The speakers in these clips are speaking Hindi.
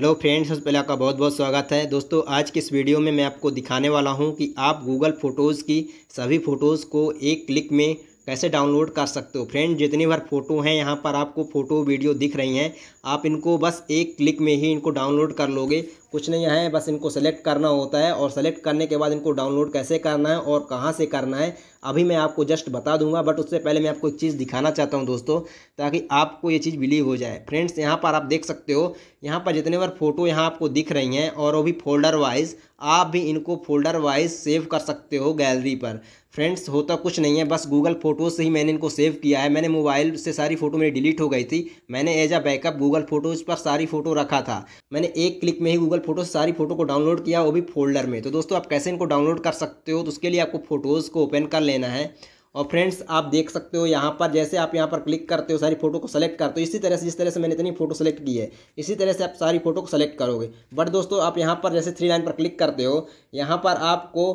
हेलो फ्रेंड्स पहले आपका बहुत बहुत स्वागत है दोस्तों आज के इस वीडियो में मैं आपको दिखाने वाला हूं कि आप गूगल फ़ोटोज़ की सभी फ़ोटोज़ को एक क्लिक में कैसे डाउनलोड कर सकते हो फ्रेंड जितनी बार फ़ोटो हैं यहाँ पर आपको फ़ोटो वीडियो दिख रही हैं आप इनको बस एक क्लिक में ही इनको डाउनलोड कर लोगे कुछ नहीं है बस इनको सेलेक्ट करना होता है और सेलेक्ट करने के बाद इनको डाउनलोड कैसे करना है और कहाँ से करना है अभी मैं आपको जस्ट बता दूंगा बट उससे पहले मैं आपको एक चीज़ दिखाना चाहता हूँ दोस्तों ताकि आपको ये चीज़ बिलीव हो जाए फ्रेंड्स यहाँ पर आप देख सकते हो यहाँ पर जितने बार फोटो यहाँ आपको दिख रही हैं और वो भी फोल्डर वाइज आप भी इनको फोल्डर वाइज सेव कर सकते हो गैलरी पर फ्रेंड्स होता कुछ नहीं है बस गूगल फोटोज़ से ही मैंने इनको सेव किया है मैंने मोबाइल से सारी फ़ोटो मेरी डिलीट हो गई थी मैंने as a backup Google Photos पर सारी फ़ोटो रखा था मैंने एक क्लिक में ही गूगल फोटो से सारी फ़ोटो को डाउनलोड किया वो भी फोल्डर में तो दोस्तों आप कैसे इनको डाउनलोड कर सकते हो तो उसके लिए आपको फ़ोटोज़ को ओपन कर लेना है और फ्रेंड्स आप देख सकते हो यहाँ पर जैसे आप यहाँ पर क्लिक करते हो सारी फोटो को सेलेक्ट करते हो इसी तरह से जिस तरह से मैंने इतनी फोटो सेलेक्ट की है इसी तरह से आप सारी फोटो को सेलेक्ट करोगे बट दोस्तों आप यहाँ पर जैसे थ्री लाइन पर क्लिक करते हो यहाँ पर आपको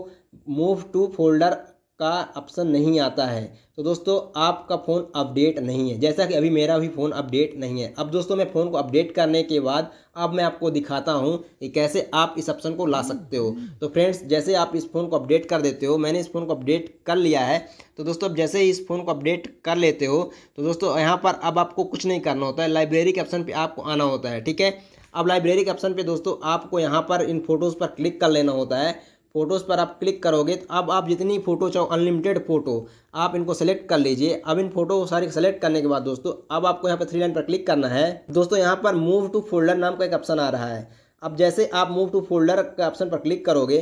मूव टू फोल्डर का ऑप्शन नहीं आता है तो दोस्तों आपका फ़ोन अपडेट नहीं है जैसा कि अभी मेरा भी फ़ोन अपडेट नहीं है अब दोस्तों मैं फ़ोन को अपडेट करने के बाद अब मैं आपको दिखाता हूँ कि कैसे आप इस ऑप्शन को ला सकते हो तो फ्रेंड्स जैसे आप इस फ़ोन को अपडेट कर देते हो मैंने इस फ़ोन को अपडेट कर लिया है तो दोस्तों अब जैसे ही इस फ़ोन को अपडेट कर लेते हो तो दोस्तों यहाँ पर अब आपको कुछ नहीं करना होता है लाइब्रेरी के ऑप्शन पर आपको आना होता है ठीक है अब लाइब्रेरी के ऑप्शन पे दोस्तों आपको यहाँ पर इन फोटोज़ पर क्लिक कर लेना होता है फ़ोटोज़ पर आप क्लिक करोगे तो अब आप जितनी फ़ोटो चाहो अनलिमिटेड फ़ोटो आप इनको सेलेक्ट कर लीजिए अब इन फोटो सारी सेलेक्ट करने के बाद दोस्तों अब आपको यहाँ पर थ्री लाइन पर क्लिक करना है दोस्तों यहाँ पर मूव टू फोल्डर नाम का एक ऑप्शन आ रहा है अब जैसे आप मूव टू फोल्डर के ऑप्शन पर क्लिक करोगे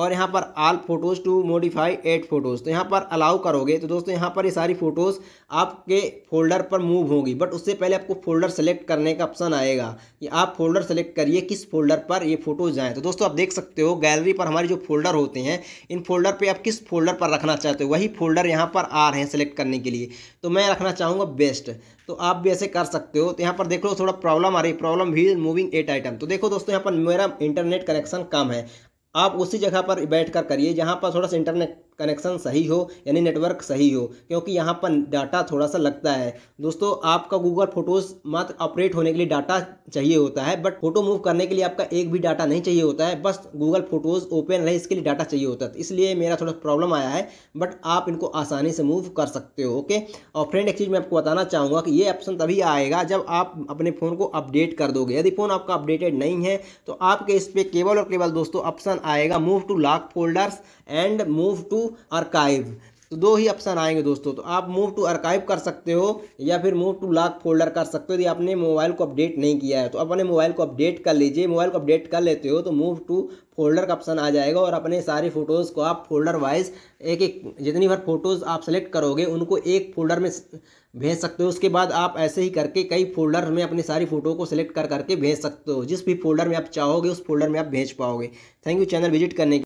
और यहाँ पर all photos to modify at photos तो यहाँ पर अलाउ करोगे तो दोस्तों यहाँ पर ये यह सारी फ़ोटोज़ आपके फोल्डर पर मूव होंगी बट उससे पहले आपको फोल्डर सेलेक्ट करने का ऑप्शन आएगा कि आप फोल्डर सेलेक्ट करिए किस फोल्डर पर ये फ़ोटोज़ जाएँ तो दोस्तों आप देख सकते हो गैलरी पर हमारे जो फोल्डर होते हैं इन फोल्डर पर आप किस फोल्डर पर रखना चाहते हो वही फोल्डर यहाँ पर आ रहे हैं सेलेक्ट करने के लिए तो मैं रखना चाहूँगा बेस्ट तो आप भी ऐसे कर सकते हो तो यहाँ पर देख लो थोड़ा प्रॉब्लम आ रही है प्रॉब्लम भी मूविंग एट आइटम तो देखो दोस्तों यहाँ पर मेरा इंटरनेट कनेक्शन कम है आप उसी जगह पर बैठ कर करिए जहाँ पर थोड़ा सा इंटरनेट कनेक्शन सही हो यानी नेटवर्क सही हो क्योंकि यहाँ पर डाटा थोड़ा सा लगता है दोस्तों आपका गूगल फोटोज़ मात्र ऑपरेट होने के लिए डाटा चाहिए होता है बट फोटो मूव करने के लिए आपका एक भी डाटा नहीं चाहिए होता है बस गूगल फोटोज़ ओपन रहे इसके लिए डाटा चाहिए होता है इसलिए मेरा थोड़ा प्रॉब्लम आया है बट आप इनको आसानी से मूव कर सकते हो ओके और फ्रेंड एक चीज़ मैं आपको बताना चाहूँगा कि ये ऑप्शन तभी आएगा जब आप अपने फ़ोन को अपडेट कर दोगे यदि फ़ोन आपका अपडेटेड नहीं है तो आपके इस पर केवल और केवल दोस्तों ऑप्शन आएगा move to lock folders and move to to archive तो दो ही ऑप्शन आएंगे दोस्तों तो आप मूव टू आरकाइव कर सकते हो या फिर मूव टू लॉक फोल्डर कर सकते हो यदि आपने मोबाइल को अपडेट नहीं किया है तो अपने मोबाइल को अपडेट कर लीजिए मोबाइल को अपडेट कर लेते हो तो मूव टू फोल्डर का ऑप्शन आ जाएगा और अपने सारे फ़ोटोज़ को आप फोल्डर वाइज एक एक जितनी बार फोटोज़ आप सेलेक्ट करोगे उनको एक फोल्डर में भेज सकते हो उसके बाद आप ऐसे ही करके कई फोल्डर में अपनी सारी फ़ोटो को सेलेक्ट कर करके भेज सकते हो जिस भी फोल्डर में आप चाहोगे उस फोल्डर में आप भेज पाओगे थैंक यू चैनल विजिट करने